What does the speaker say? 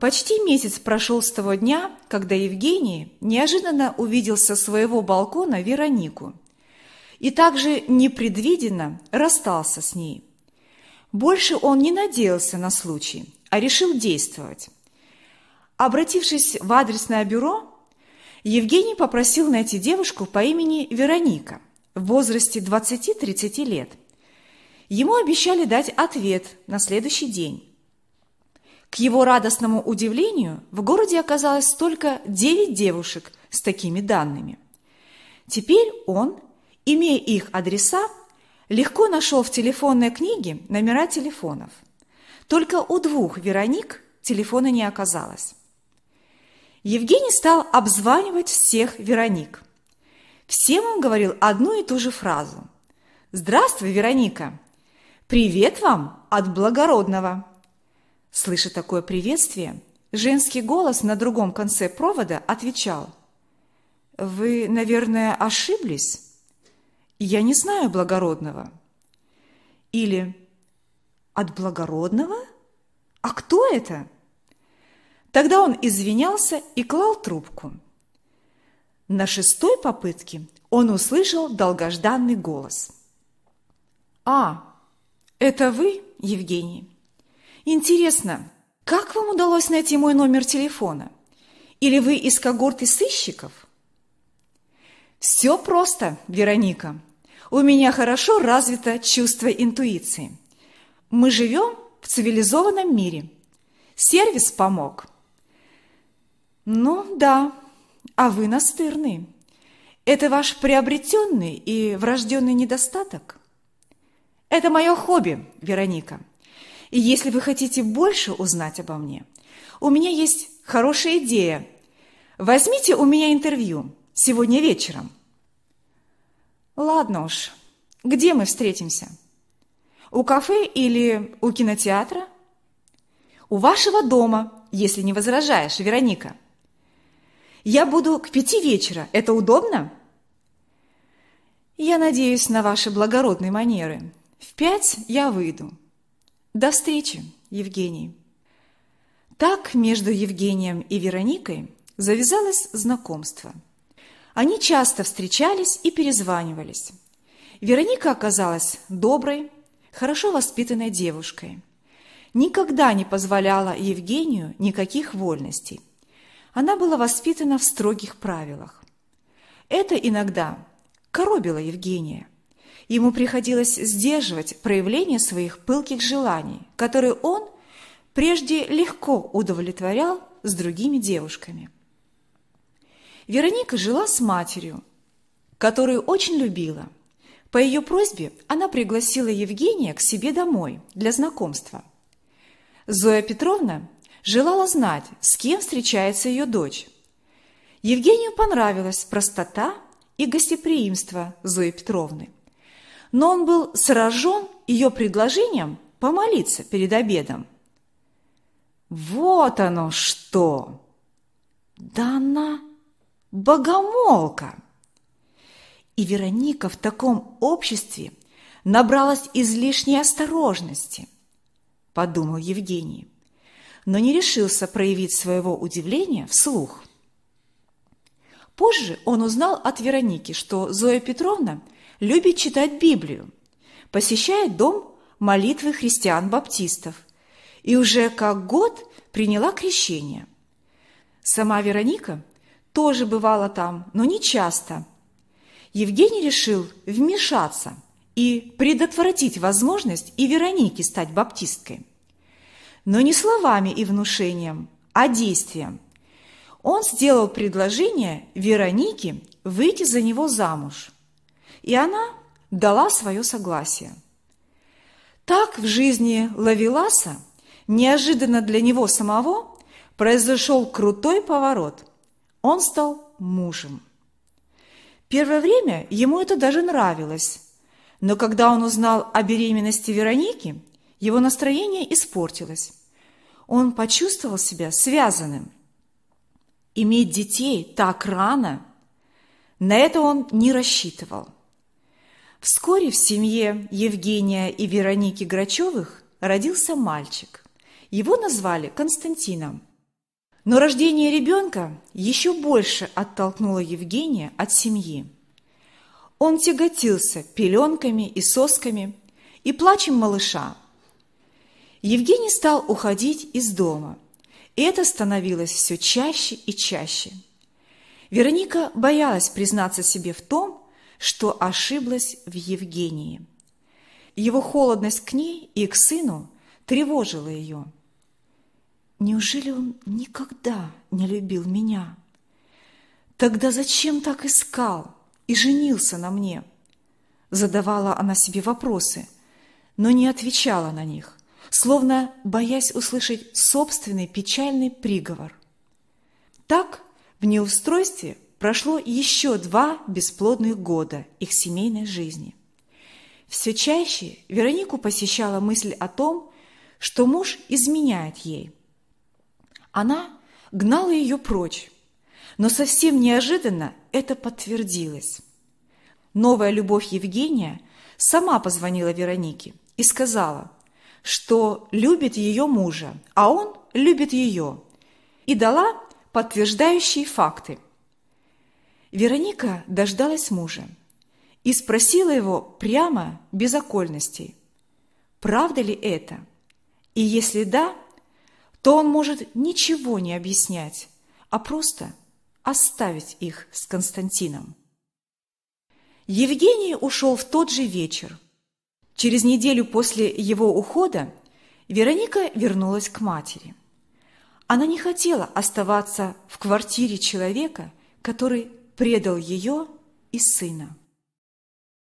Почти месяц прошел с того дня, когда Евгений неожиданно увидел со своего балкона Веронику и также непредвиденно расстался с ней. Больше он не надеялся на случай, а решил действовать. Обратившись в адресное бюро, Евгений попросил найти девушку по имени Вероника в возрасте 20-30 лет. Ему обещали дать ответ на следующий день. К его радостному удивлению, в городе оказалось только 9 девушек с такими данными. Теперь он, имея их адреса, легко нашел в телефонной книге номера телефонов. Только у двух Вероник телефона не оказалось. Евгений стал обзванивать всех Вероник. Всем он говорил одну и ту же фразу. «Здравствуй, Вероника! Привет вам от благородного!» Слыша такое приветствие, женский голос на другом конце провода отвечал. «Вы, наверное, ошиблись? Я не знаю благородного». Или «От благородного? А кто это?» Тогда он извинялся и клал трубку. На шестой попытке он услышал долгожданный голос. «А, это вы, Евгений?» Интересно, как вам удалось найти мой номер телефона? Или вы из когорты сыщиков? Все просто, Вероника. У меня хорошо развито чувство интуиции. Мы живем в цивилизованном мире. Сервис помог. Ну да, а вы настырны. Это ваш приобретенный и врожденный недостаток? Это мое хобби, Вероника – и если вы хотите больше узнать обо мне, у меня есть хорошая идея. Возьмите у меня интервью сегодня вечером. Ладно уж, где мы встретимся? У кафе или у кинотеатра? У вашего дома, если не возражаешь, Вероника. Я буду к пяти вечера. Это удобно? Я надеюсь на ваши благородные манеры. В пять я выйду. До встречи, Евгений. Так между Евгением и Вероникой завязалось знакомство. Они часто встречались и перезванивались. Вероника оказалась доброй, хорошо воспитанной девушкой. Никогда не позволяла Евгению никаких вольностей. Она была воспитана в строгих правилах. Это иногда коробило Евгения. Ему приходилось сдерживать проявление своих пылких желаний, которые он прежде легко удовлетворял с другими девушками. Вероника жила с матерью, которую очень любила. По ее просьбе она пригласила Евгения к себе домой для знакомства. Зоя Петровна желала знать, с кем встречается ее дочь. Евгению понравилась простота и гостеприимство Зои Петровны – но он был сражен ее предложением помолиться перед обедом. Вот оно что! Да она богомолка! И Вероника в таком обществе набралась излишней осторожности, подумал Евгений, но не решился проявить своего удивления вслух. Позже он узнал от Вероники, что Зоя Петровна – любит читать Библию, посещает дом молитвы христиан-баптистов и уже как год приняла крещение. Сама Вероника тоже бывала там, но не часто. Евгений решил вмешаться и предотвратить возможность и Веронике стать баптисткой. Но не словами и внушением, а действием. Он сделал предложение Веронике выйти за него замуж – и она дала свое согласие. Так в жизни Лавеласа неожиданно для него самого произошел крутой поворот. Он стал мужем. Первое время ему это даже нравилось, но когда он узнал о беременности Вероники, его настроение испортилось. Он почувствовал себя связанным. Иметь детей так рано – на это он не рассчитывал – Вскоре в семье Евгения и Вероники Грачевых родился мальчик. Его назвали Константином. Но рождение ребенка еще больше оттолкнуло Евгения от семьи. Он тяготился пеленками и сосками и плачем малыша. Евгений стал уходить из дома, и это становилось все чаще и чаще. Вероника боялась признаться себе в том, что ошиблась в Евгении. Его холодность к ней и к сыну тревожила ее. Неужели он никогда не любил меня? Тогда зачем так искал и женился на мне? Задавала она себе вопросы, но не отвечала на них, словно боясь услышать собственный печальный приговор. Так в неустройстве прошло еще два бесплодных года их семейной жизни. Все чаще Веронику посещала мысль о том, что муж изменяет ей. Она гнала ее прочь, но совсем неожиданно это подтвердилось. Новая любовь Евгения сама позвонила Веронике и сказала, что любит ее мужа, а он любит ее, и дала подтверждающие факты – Вероника дождалась мужа и спросила его прямо, без окольностей, правда ли это? И если да, то он может ничего не объяснять, а просто оставить их с Константином. Евгений ушел в тот же вечер. Через неделю после его ухода Вероника вернулась к матери. Она не хотела оставаться в квартире человека, который предал ее и сына.